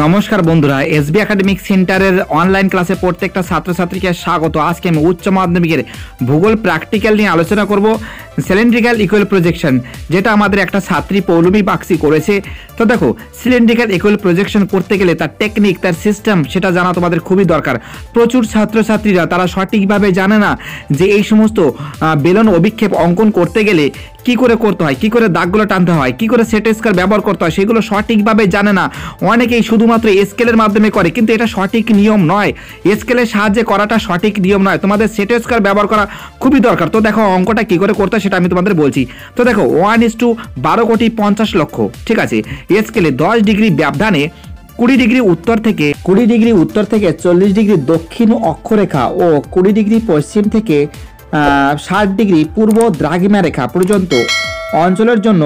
নমস্কার বন্ধুরা SB academic সেন্টারের অনলাইন ক্লাসে প্রত্যেকটা ছাত্রছাত্রীকে স্বাগত আজকে আমি উচ্চ মাধ্যমিকের ভূগোল প্র্যাকটিক্যাল নিয়ে আলোচনা করব সিলিন্ড্রিক্যাল ইকুয়াল প্রজেকশন যেটা আমাদের একটা ছাত্রী পৌলমি বাক্সি করেছে তো দেখো সিলিন্ড্রিক্যাল ইকুয়াল প্রজেকশন করতে গেলে তার টেকনিক তার সিস্টেম সেটা জানা তোমাদের খুবই দরকার প্রচুর ছাত্রছাত্রীরা তারা সঠিকভাবে জানে না যে এই সমস্ত বেলন অভিক্ষেপ অঙ্কন করতে গেলে কি করে করতে হয় কি করে দাগগুলো টানতে হয় কি করে সেট স্কেল ব্যবহার করতে হয় সেগুলো সঠিকভাবে জানে না অনেকেই শুধুমাত্র স্কেলের মাধ্যমে করে কিন্তু এটা সঠিক নিয়ম নয় স্কেলের সাহায্যে করাটা সঠিক নিয়ম নয় তোমাদের সেট স্কেল ব্যবহার করা খুবই দরকার তো দেখো অঙ্কটা কি করে করতে হয় সেটা আমি তোমাদের বলছি তো দেখো ওয়ান ইস টু বারো কোটি পঞ্চাশ লক্ষ ঠিক আছে স্কেলে দশ ডিগ্রি ব্যবধানে কুড়ি ডিগ্রি উত্তর থেকে কুড়ি ডিগ্রি উত্তর থেকে চল্লিশ ডিগ্রি দক্ষিণ অক্ষরেখা ও কুড়ি ডিগ্রি পশ্চিম থেকে ষাট ডিগ্রি পূর্ব দ্রাঘিমা রেখা পর্যন্ত অঞ্চলের জন্য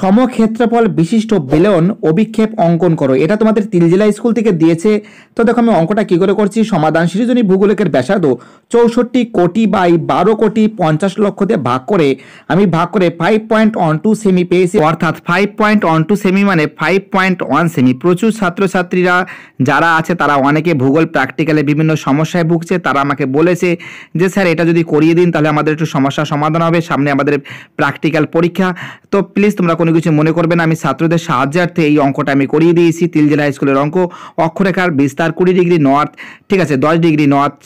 সমক্ষেত্রফল বিশিষ্ট বেলন অভিক্ষেপ অঙ্কন করো এটা তোমাদের জেলা স্কুল থেকে দিয়েছে তো দেখো আমি অঙ্কটা কী করে করছি সমাধান সৃজনী ভূগোলকের ব্যাসার্ধ চৌষট্টি কোটি বাই বারো কোটি পঞ্চাশ লক্ষ দিয়ে ভাগ করে আমি ভাগ করে five point one two semi পেয়েছি অর্থাৎ five point one two semi মানে ফাইভ পয়েন্ট ওয়ান সেমি প্রচুর ছাত্রছাত্রীরা যারা আছে তারা অনেকে ভূগোল প্র্যাকটিক্যালে বিভিন্ন সমস্যায় ভুগছে তারা আমাকে বলেছে যে স্যার এটা যদি করিয়ে দিন তাহলে আমাদের একটু সমস্যার সমাধান হবে সামনে আমাদের প্র্যাকটিক্যাল পরীক্ষা তো প্লিজ তোমরা কোনো কিছু মনে করবেন আমি ছাত্রদের সাহায্যার্থে এই অঙ্কটা আমি করিয়ে দিয়েছি তিলজেলা স্কুলের অঙ্ক অক্ষরেখার বিস্তার কুড়ি ডিগ্রি নর্থ ঠিক আছে দশ ডিগ্রি নর্থ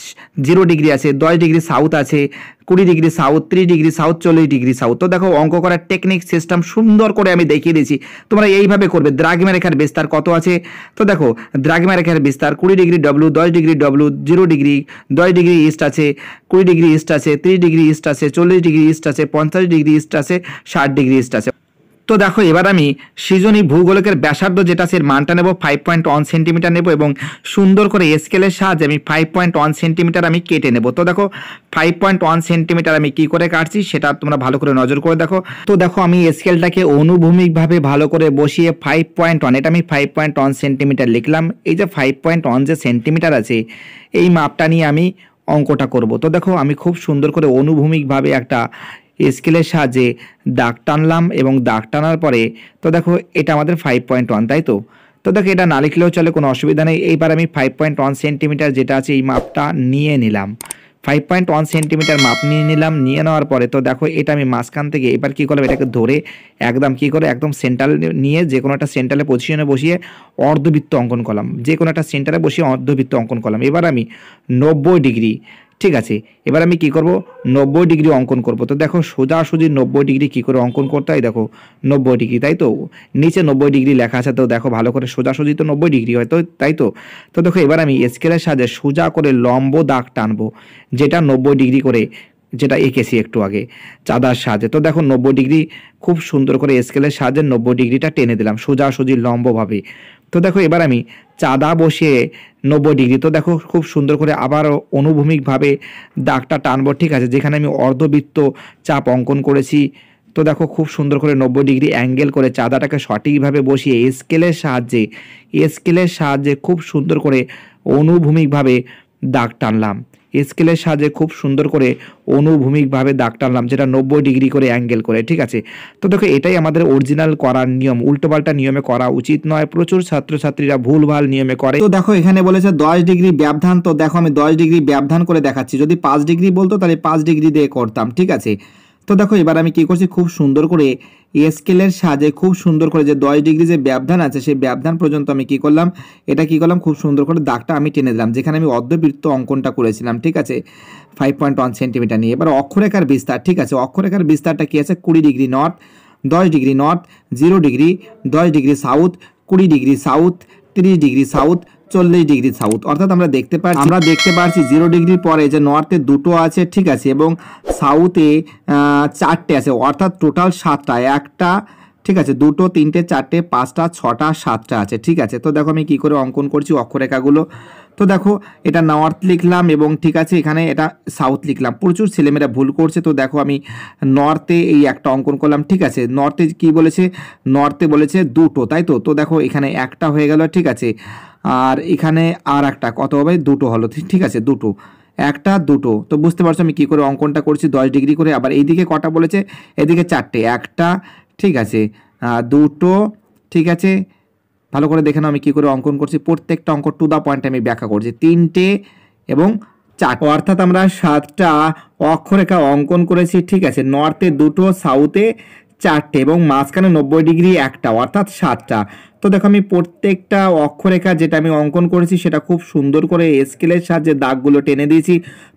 জিরো ডিগ্রি আছে দশ ডিগ্রি সাউথ আছে কুড়ি ডিগ্রি সাউথ ত্রিশ ডিগ্রি সাউথ চল্লিশ ডিগ্রি সাউথ তো দেখো অঙ্ক করার টেকনিক সিস্টেম সুন্দর করে আমি দেখিয়ে দিয়েছি তোমরা এইভাবে করবে দ্রাগিমা রেখার বিস্তার কত আছে তো দেখো দ্রাগিমা রেখার বিস্তার কুড়ি ডিগ্রি ডব্লু দশ ডিগ্রি ডব্লু জিরো ডিগ্রি দশ ডিগ্রি ইস্ট আছে কুড়ি ডিগ্রি ইস্ট আছে ত্রিশ ডিগ্রি ইস্ট আছে চল্লিশ ডিগ্রি ইস্ট আছে পঞ্চাশ ডিগ্রি ইস্ট আছে ষাট ডিগ্রি ইস্ট আছে তো দেখো এবার আমি সৃজনী ভূগোলকের ব্যাসার্ধ যেটা সে মানটা নেব ফাইভ পয়েন্ট ওয়ান সেন্টিমিটার নেব এবং সুন্দর করে স্কেলের সাহায্যে আমি ফাইভ পয়েন্ট ওয়ান সেন্টিমিটার আমি কেটে নেব তো দেখো ফাইভ পয়েন্ট ওয়ান সেন্টিমিটার আমি কী করে কাটছি সেটা তোমরা ভালো করে নজর করে দেখো তো দেখো আমি স্কেলটাকে অনুভূমিকভাবে ভালো করে বসিয়ে ফাইভ পয়েন্ট ওয়ান এটা আমি ফাইভ পয়েন্ট ওয়ান সেন্টিমিটার লিখলাম এই যে ফাইভ পয়েন্ট ওয়ান যে সেন্টিমিটার আছে এই মাপটা নিয়ে আমি অঙ্কটা করব তো দেখো আমি খুব সুন্দর করে অনুভূমিকভাবে একটা স্কেলের সাহায্যে দাগ টানলাম এবং দাগ টানার পরে তো দেখো এটা আমাদের ফাইভ পয়েন্ট ওয়ান তাই তো তো দেখো এটা না লিখলেও চলে কোনো অসুবিধা নেই এইবার আমি ফাইভ পয়েন্ট ওয়ান সেন্টিমিটার যেটা আছে এই মাপটা নিয়ে নিলাম ফাইভ পয়েন্ট ওয়ান সেন্টিমিটার মাপ নিয়ে নিলাম নিয়ে নেওয়ার পরে তো দেখো এটা আমি মাঝখান থেকে এবার কী করলাম এটাকে ধরে একদম কী করে একদম সেন্টার নিয়ে যে কোনো একটা সেন্টারে পজিশনে বসিয়ে অর্ধবৃত্ত অঙ্কন করলাম যে কোনো একটা সেন্টারে বসিয়ে অর্ধবৃত্ত অঙ্কন করলাম এবার আমি নব্বই ডিগ্রি ঠিক আছে এবার আমি কি করব নব্বই ডিগ্রি অঙ্কন করব তো দেখো সোজাসুজি নব্বই ডিগ্রি কি করে অঙ্কন করতে হয় দেখো নব্বই ডিগ্রি তাই তো নিচে নব্বই ডিগ্রি লেখা আছে তো দেখো ভালো করে সোজাসুজি তো নব্বই ডিগ্রি হয় তো তাই তো তো দেখো এবার আমি স্কেলের সাহায্যে সোজা করে লম্ব দাগ টানবো যেটা নব্বই ডিগ্রি করে যেটা এঁকেছি একটু আগে চাঁদার সাহায্যে তো দেখো নব্বই ডিগ্রি খুব সুন্দর করে স্কেলের সাহায্যে নব্বই ডিগ্রিটা টেনে দিলাম সোজাসুজি লম্বভাবে তো দেখো এবার আমি চাঁদা বসিয়ে নব্বই ডিগ্রি তো দেখো খুব সুন্দর করে আবারও অনুভূমিকভাবে দাগটা টানব ঠিক আছে যেখানে আমি অর্ধবৃত্ত চাপ অঙ্কন করেছি তো দেখো খুব সুন্দর করে নব্বই ডিগ্রি অ্যাঙ্গেল করে চাঁদাটাকে সঠিকভাবে বসিয়ে স্কেলের সাহায্যে স্কেলের সাহায্যে খুব সুন্দর করে অনুভূমিকভাবে দাগ টানলাম স্কেলের সাহায্যে খুব সুন্দর করে অনুভূমিকভাবে দাগ টানলাম যেটা নব্বই ডিগ্রি করে অ্যাঙ্গেল করে ঠিক আছে তো দেখো এটাই আমাদের অরিজিনাল করার নিয়ম উল্টোপাল্টা নিয়মে করা উচিত নয় প্রচুর ছাত্রছাত্রীরা ভুলভাল নিয়মে করে তো দেখো এখানে বলেছে দশ ডিগ্রি ব্যবধান তো দেখো আমি দশ ডিগ্রি ব্যবধান করে দেখাচ্ছি যদি পাঁচ ডিগ্রি বলতো তাহলে পাঁচ ডিগ্রি দিয়ে করতাম ঠিক আছে তো দেখো এবার আমি কি করছি খুব সুন্দর করে স্কেলের সাজে খুব সুন্দর করে যে দশ ডিগ্রি যে ব্যবধান আছে সেই ব্যবধান পর্যন্ত আমি কি করলাম এটা কি করলাম খুব সুন্দর করে দাগটা আমি টেনে দিলাম যেখানে আমি অর্ধবৃত্ত অঙ্কনটা করেছিলাম ঠিক আছে ফাইভ পয়েন্ট ওয়ান সেন্টিমিটার নিয়ে এবার অক্ষরেখার বিস্তার ঠিক আছে অক্ষরেখার বিস্তারটা কি আছে কুড়ি ডিগ্রি নর্থ দশ ডিগ্রি নর্থ জিরো ডিগ্রি দশ ডিগ্রি সাউথ কুড়ি ডিগ্রি সাউথ তিরিশ ডিগ্রি সাউথ চল্লিশ ডিগ্রি সাউথ অর্থাৎ আমরা দেখতে পাচ্ছি আমরা দেখতে পাচ্ছি জিরো ডিগ্রির পরে যে নর্থে দুটো আছে ঠিক আছে এবং সাউথে চারটে আছে অর্থাৎ টোটাল সাতটা একটা ঠিক আছে দুটো তিনটে চারটে পাঁচটা ছটা সাতটা আছে ঠিক আছে তো দেখো আমি কি করে অঙ্কন করছি অক্ষরেখাগুলো তো দেখো এটা নর্থ লিখলাম এবং ঠিক আছে এখানে এটা সাউথ লিখলাম প্রচুর ছেলেমেয়েরা ভুল করছে তো দেখো আমি নর্থে এই একটা অঙ্কন করলাম ঠিক আছে নর্থে কি বলেছে নর্থে বলেছে দুটো তাই তো তো দেখো এখানে একটা হয়ে গেল ঠিক আছে আর এখানে আর একটা কত হবে দুটো হলো ঠিক আছে দুটো একটা দুটো তো বুঝতে পারছো আমি কী করে অঙ্কনটা করছি দশ ডিগ্রি করে আবার এইদিকে কটা বলেছে এদিকে চারটে একটা ঠিক আছে দুটো ঠিক আছে ভালো করে দেখে নাও আমি কী করে অঙ্কন করছি প্রত্যেকটা অঙ্ক টু দা পয়েন্ট আমি ব্যাখ্যা করছি তিনটে এবং চার অর্থাৎ আমরা সাতটা অক্ষরেখা অঙ্কন করেছি ঠিক আছে নর্থে দুটো সাউথে চারটে এবং মাঝখানে নব্বই ডিগ্রি একটা অর্থাৎ সাতটা তো দেখো আমি প্রত্যেকটা অক্ষরেখা যেটা আমি অঙ্কন করেছি সেটা খুব সুন্দর করে স্কেলের সাহায্যে দাগগুলো টেনে দিয়েছি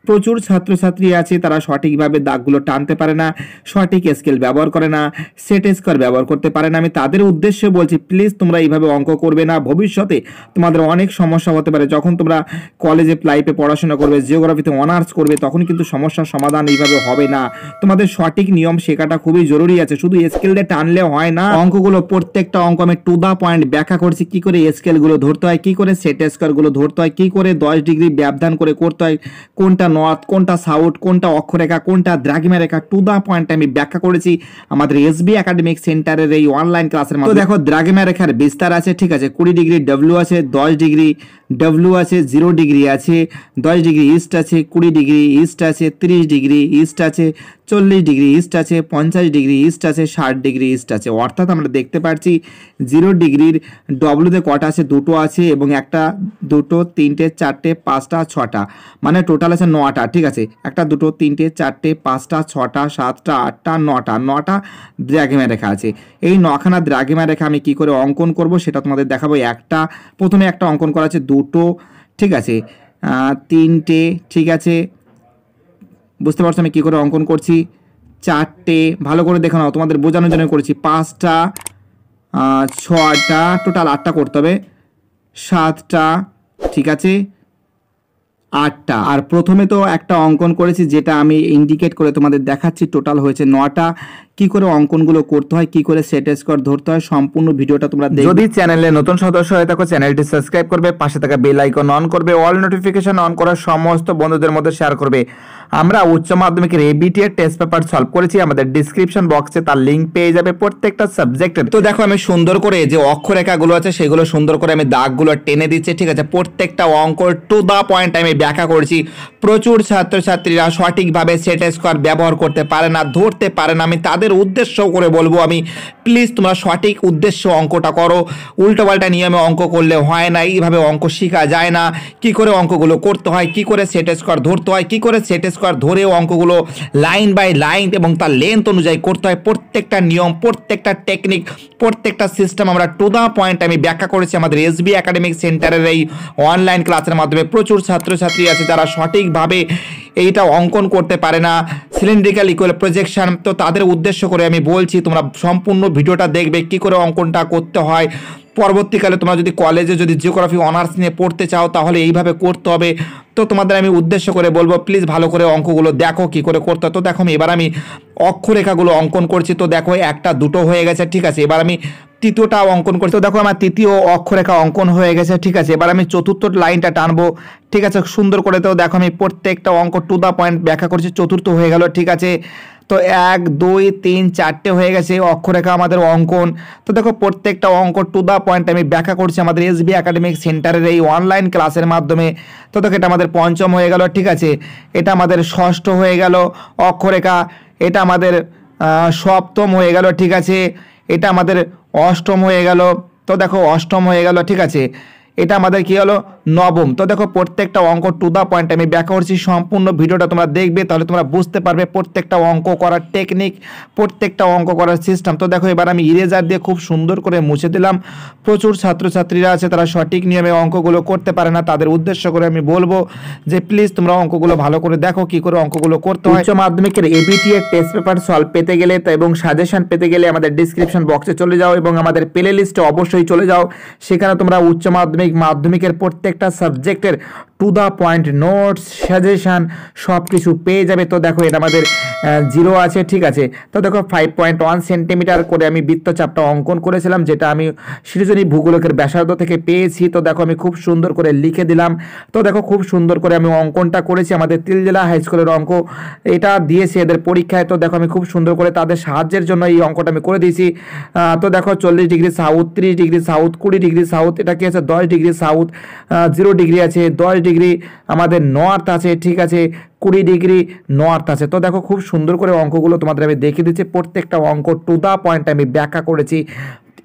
প্রচুর ছাত্রছাত্রী আছে তারা সঠিকভাবে দাগগুলো টানতে পারে না সঠিক স্কেল ব্যবহার করে না সেট স্কোয়ার ব্যবহার করতে পারে না আমি তাদের উদ্দেশ্যে বলছি প্লিজ তোমরা এইভাবে অঙ্ক করবে না ভবিষ্যতে তোমাদের অনেক সমস্যা হতে পারে যখন তোমরা কলেজে লাইফে পড়াশোনা করবে জিওগ্রাফিতে অনার্স করবে তখন কিন্তু সমস্যার সমাধান এইভাবে হবে না তোমাদের সঠিক নিয়ম শেখাটা খুবই জরুরি আছে শুধু স্কেল দিয়ে টানলে হয় না অঙ্কগুলো প্রত্যেকটা অঙ্ক আমি টু দা পয়েন্ট পয়েন্ট ব্যাখ্যা করছি কি করে স্কেলগুলো ধরতে হয় কি করে সেট স্কোয়ারগুলো ধরতে হয় কি করে দশ ডিগ্রি ব্যবধান করে করতে হয় কোনটা নর্থ কোনটা সাউথ কোনটা অক্ষরেখা কোনটা দ্রাঘিমা রেখা টু দ্য পয়েন্ট আমি ব্যাখ্যা করেছি আমাদের এসবি একাডেমিক সেন্টারের এই অনলাইন ক্লাসের মধ্যে দেখো দ্রাঘিমা রেখার বিস্তার আছে ঠিক আছে কুড়ি ডিগ্রি ডব্লিউ আছে দশ ডিগ্রি ডাব্লু আছে জিরো ডিগ্রি আছে দশ ডিগ্রি ইস্ট আছে কুড়ি ডিগ্রি ইস্ট আছে তিরিশ ডিগ্রি ইস্ট আছে চল্লিশ ডিগ্রি ইস্ট আছে পঞ্চাশ ডিগ্রি ইস্ট আছে ষাট ডিগ্রি ইস্ট আছে অর্থাৎ আমরা দেখতে পাচ্ছি জিরো ডিগ্রির ডব্লুতে কটা আছে দুটো আছে এবং একটা দুটো তিনটে চারটে পাঁচটা ছটা মানে টোটাল আছে নটা ঠিক আছে একটা দুটো তিনটে চারটে পাঁচটা ছটা সাতটা আটটা নটা নটা দ্রাগিমা রেখা আছে এই নখানা দ্রাগিমা রেখা আমি কি করে অঙ্কন করব সেটা তোমাদের দেখাবো একটা প্রথমে একটা অঙ্কন করা আছে দু দুটো ঠিক আছে তিনটে ঠিক আছে বুঝতে পারছো আমি কী করে অঙ্কন করছি চারটে ভালো করে দেখো নাও তোমাদের বোঝানোর জন্য করেছি পাঁচটা ছটা টোটাল আটটা করতে হবে সাতটা ঠিক আছে আটটা আর প্রথমে তো একটা অঙ্কন করেছি যেটা আমি ইন্ডিকেট করে তোমাদের দেখাচ্ছি টোটাল হয়েছে নটা কি করে অঙ্কনগুলো করতে হয় কি করে সেট স্কোর ধরতে হয় সম্পূর্ণ ভিডিওটা তোমরা দেখবে যদি চ্যানেলে নতুন সদস্য হয়ে থাকো চ্যানেলটি সাবস্ক্রাইব করবে পাশে থাকা বেল আইকন অন করবে অল নোটিফিকেশন অন করা সমস্ত বন্ধুদের মধ্যে শেয়ার করবে আমরা উচ্চ মাধ্যমিকের এবিটি এর টেস্ট পেপার সলভ করেছি আমাদের ডিসক্রিপশন বক্সে তার লিংক পেয়ে যাবে প্রত্যেকটা সাবজেক্টের তো দেখো আমি সুন্দর করে যে অক্ষরেখাগুলো আছে সেগুলো সুন্দর করে আমি দাগগুলো টেনে দিচ্ছি ঠিক আছে প্রত্যেকটা অঙ্ক টু দা পয়েন্ট আমি ব্যাখ্যা করেছি প্রচুর ছাত্রছাত্রীরা সঠিকভাবে সেট স্কোয়ার ব্যবহার করতে পারে না ধরতে পারে না আমি তাদের তোমাদের উদ্দেশ্য করে বলবো আমি প্লিজ তোমরা সঠিক উদ্দেশ্য অঙ্কটা করো উল্টো পাল্টা নিয়মে অঙ্ক করলে হয় না এইভাবে অঙ্ক শেখা যায় না কি করে অঙ্কগুলো করতে হয় কি করে সেট স্কোয়ার ধরতে হয় কি করে সেট স্কোয়ার ধরেও অঙ্কগুলো লাইন বাই লাইন এবং তার লেন্থ অনুযায়ী করতে হয় প্রত্যেকটা নিয়ম প্রত্যেকটা টেকনিক প্রত্যেকটা সিস্টেম আমরা টু দ্য পয়েন্ট আমি ব্যাখ্যা করেছি আমাদের এসবি একাডেমিক সেন্টারের এই অনলাইন ক্লাসের মাধ্যমে প্রচুর ছাত্রছাত্রী আছে যারা সঠিকভাবে এইটা অঙ্কন করতে পারে না সিলিন্ড্রিক্যাল ইকুয়াল প্রজেকশান তো তাদের উদ্দেশ্য করে আমি বলছি তোমরা সম্পূর্ণ ভিডিওটা দেখবে কি করে অঙ্কনটা করতে হয় পরবর্তীকালে তোমরা যদি কলেজে যদি জিওগ্রাফি অনার্স নিয়ে পড়তে চাও তাহলে এইভাবে করতে হবে তো তোমাদের আমি উদ্দেশ্য করে বলবো প্লিজ ভালো করে অঙ্কগুলো দেখো কি করে করতে তো দেখো এবার আমি অক্ষরেখাগুলো অঙ্কন করছি তো দেখো একটা দুটো হয়ে গেছে ঠিক আছে এবার আমি তৃতীয়টাও অঙ্কন করছি তো দেখো আমার তৃতীয় অক্ষরেখা অঙ্কন হয়ে গেছে ঠিক আছে এবার আমি চতুর্থ লাইনটা টানবো ঠিক আছে সুন্দর করে তো দেখো আমি প্রত্যেকটা অঙ্ক টু দ্য পয়েন্ট ব্যাখ্যা করছি চতুর্থ হয়ে গেল ঠিক আছে তো এক দুই তিন চারটে হয়ে গেছে অক্ষরেখা আমাদের অঙ্কন তো দেখো প্রত্যেকটা অঙ্ক টু দ্য পয়েন্ট আমি ব্যাখ্যা করছি আমাদের এস বি একাডেমিক সেন্টারের এই অনলাইন ক্লাসের মাধ্যমে তো দেখো এটা আমাদের পঞ্চম হয়ে গেল ঠিক আছে এটা আমাদের ষষ্ঠ হয়ে গেল অক্ষরেখা এটা আমাদের সপ্তম হয়ে গেল ঠিক আছে এটা আমাদের অষ্টম হয়ে গেল তো দেখো অষ্টম হয়ে গেল ঠিক আছে এটা আমাদের কি হলো নবম তো দেখো প্রত্যেকটা অঙ্ক টু দা পয়েন্ট আমি ব্যাখ্যা করছি সম্পূর্ণ ভিডিওটা তোমরা দেখবে তাহলে তোমরা বুঝতে পারবে প্রত্যেকটা অঙ্ক করার টেকনিক প্রত্যেকটা অঙ্ক করার সিস্টেম তো দেখো এবার আমি ইরেজার দিয়ে খুব সুন্দর করে মুছে দিলাম প্রচুর ছাত্রছাত্রীরা আছে তারা সঠিক নিয়মে অঙ্কগুলো করতে পারে না তাদের উদ্দেশ্য করে আমি বলবো যে প্লিজ তোমরা অঙ্কগুলো ভালো করে দেখো কি করে অঙ্কগুলো করতে হয় উচ্চ মাধ্যমিকের এবিটি এর টেস্ট পেপার সলভ পেতে গেলে এবং সাজেশন পেতে গেলে আমাদের ডিসক্রিপশন বক্সে চলে যাও এবং আমাদের প্লে লিস্টে অবশ্যই চলে যাও সেখানে তোমরা উচ্চ মাধ্যমিক মাধ্যমিকের প্রত্যেকটা সাবজেক্টের to the point notes suggestion সব কিছু পেয়ে যাবে তো দেখো এটা আমাদের জিরো আছে ঠিক আছে তো দেখো ফাইভ পয়েন্ট ওয়ান সেন্টিমিটার করে আমি বৃত্তচাপটা অঙ্কন করেছিলাম যেটা আমি সৃজনী ভূগোলকের ব্যাসার্ধ থেকে পেয়েছি তো দেখো আমি খুব সুন্দর করে লিখে দিলাম তো দেখো খুব সুন্দর করে আমি অঙ্কনটা করেছি আমাদের তিলজেলা হাই স্কুলের অঙ্ক এটা দিয়েছি এদের পরীক্ষায় তো দেখো আমি খুব সুন্দর করে তাদের সাহায্যের জন্য এই অঙ্কটা আমি করে দিয়েছি তো দেখো চল্লিশ ডিগ্রি সাউথ ত্রিশ ডিগ্রি সাউথ কুড়ি ডিগ্রি সাউথ এটা কি আছে দশ ডিগ্রি সাউথ জিরো ডিগ্রি আছে দশ ডিগ্রি ডিগ্রি আমাদের নর্থ আছে ঠিক আছে কুড়ি ডিগ্রি নর্থ আছে তো দেখো খুব সুন্দর করে অঙ্কগুলো তোমাদের আমি দেখিয়ে দিচ্ছি প্রত্যেকটা অঙ্ক টু দ্য পয়েন্ট আমি ব্যাখ্যা করেছি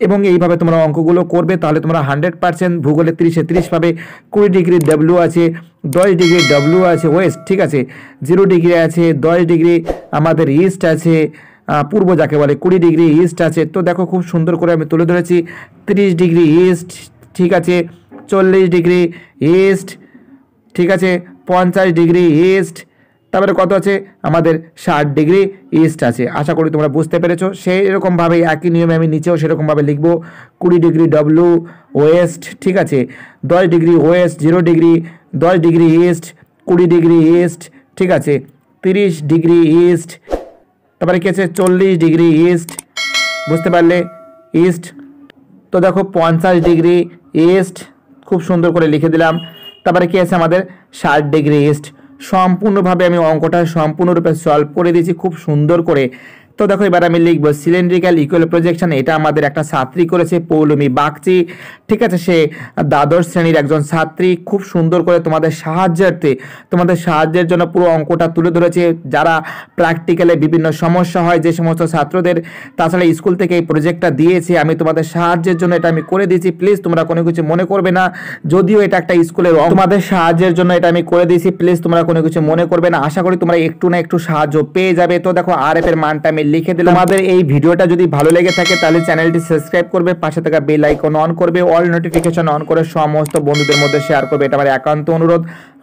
এবং এইভাবে তোমরা অঙ্কগুলো করবে তাহলে তোমরা হান্ড্রেড পার্সেন্ট ভূগোলে তিরিশে তিরিশ পাবে কুড়ি ডিগ্রি ডাব্লু আছে দশ ডিগ্রি ডাব্লু আছে ওয়েস্ট ঠিক আছে জিরো ডিগ্রি আছে দশ ডিগ্রি আমাদের ইস্ট আছে পূর্ব যাকে বলে কুড়ি ডিগ্রি ইস্ট আছে তো দেখো খুব সুন্দর করে আমি তুলে ধরেছি তিরিশ ডিগ্রি ইস্ট ঠিক আছে চল্লিশ ডিগ্রি ইস্ট ঠিক আছে পঞ্চাশ ডিগ্রি ইস্ট তারপরে কত আছে আমাদের ষাট ডিগ্রি ইস্ট আছে আশা করি তোমরা বুঝতে পেরেছো সেই এরকমভাবে একই নিয়মে আমি নিচেও সেরকমভাবে লিখব কুড়ি ডিগ্রি ডব্লু ওয়েস্ট ঠিক আছে দশ ডিগ্রি ওয়েস্ট জিরো ডিগ্রি দশ ডিগ্রি ইস্ট কুড়ি ডিগ্রি ইস্ট ঠিক আছে তিরিশ ডিগ্রি ইস্ট তারপরে কি আছে চল্লিশ ডিগ্রি ইস্ট বুঝতে পারলে ইস্ট তো দেখো পঞ্চাশ ডিগ্রি ইস্ট খুব সুন্দর করে লিখে দিলাম তারপরে কী আছে আমাদের ষাট ডিগ্রি ইস্ট সম্পূর্ণভাবে আমি অঙ্কটা সম্পূর্ণরূপে সলভ করে দিয়েছি খুব সুন্দর করে তো দেখো এবার আমি লিখবো সিলিন্ড্রিক্যাল ইকুয়াল প্রজেকশন এটা আমাদের একটা ছাত্রী করেছে পৌলমি বাগচি ঠিক আছে সে দ্বাদশ শ্রেণীর একজন ছাত্রী খুব সুন্দর করে তোমাদের সাহায্যার্থে তোমাদের সাহায্যের জন্য পুরো অঙ্কটা তুলে ধরেছে যারা প্র্যাকটিক্যালে বিভিন্ন সমস্যা হয় যে সমস্ত ছাত্রদের তাছাড়া স্কুল থেকে এই প্রজেক্টটা দিয়েছে আমি তোমাদের সাহায্যের জন্য এটা আমি করে দিয়েছি প্লিজ তোমরা কোনো কিছু মনে করবে না যদিও এটা একটা স্কুলের তোমাদের সাহায্যের জন্য এটা আমি করে দিয়েছি প্লিজ তোমরা কোনো কিছু মনে করবে না আশা করি তোমরা একটু না একটু সাহায্য পেয়ে যাবে তো দেখো আর এফের মানটা আমি লিখে দিলাম আমাদের এই ভিডিওটা যদি ভালো লেগে থাকে তাহলে চ্যানেলটি সাবস্ক্রাইব করবে পাশে থাকা বেল আইকন অন করবে অল নোটিফিকেশন অন করে সমস্ত বন্ধুদের মধ্যে শেয়ার করবে এটা আমার একান্ত অনুরোধ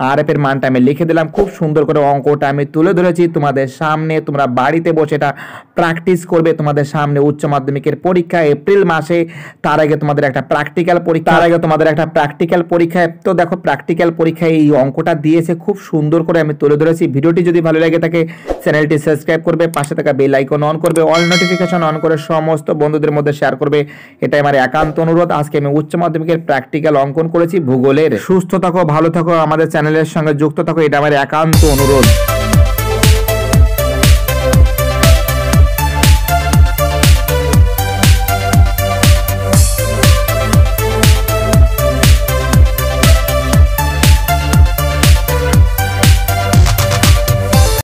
আর এফের মানটা আমি লিখে দিলাম খুব সুন্দর করে অঙ্কটা আমি তুলে ধরেছি তোমাদের সামনে তোমরা বাড়িতে বসে এটা প্র্যাকটিস করবে তোমাদের সামনে উচ্চ মাধ্যমিকের পরীক্ষা এপ্রিল মাসে তার আগে তোমাদের একটা প্র্যাকটিক্যাল পরীক্ষা তার আগে তোমাদের একটা প্র্যাকটিক্যাল পরীক্ষায় তো দেখো প্র্যাকটিক্যাল পরীক্ষায় এই অঙ্কটা দিয়েছে খুব সুন্দর করে আমি তুলে ধরেছি ভিডিওটি যদি ভালো লাগে থাকে চ্যানেলটি সাবস্ক্রাইব করবে পাশে থাকা বেল আইকন অন করবে অল নোটিফিকেশন অন করে সমস্ত বন্ধুদের মধ্যে শেয়ার করবে এটাই আমার একান্ত অনুরোধ আজকে আমি উচ্চ মাধ্যমিকের প্র্যাকটিক্যাল অঙ্কন করেছি ভূগোলের সুস্থ থাকো ভালো থাকো আমাদের চ্যানেলের সঙ্গে যুক্ত থাকো এটা আমার একান্ত অনুরোধ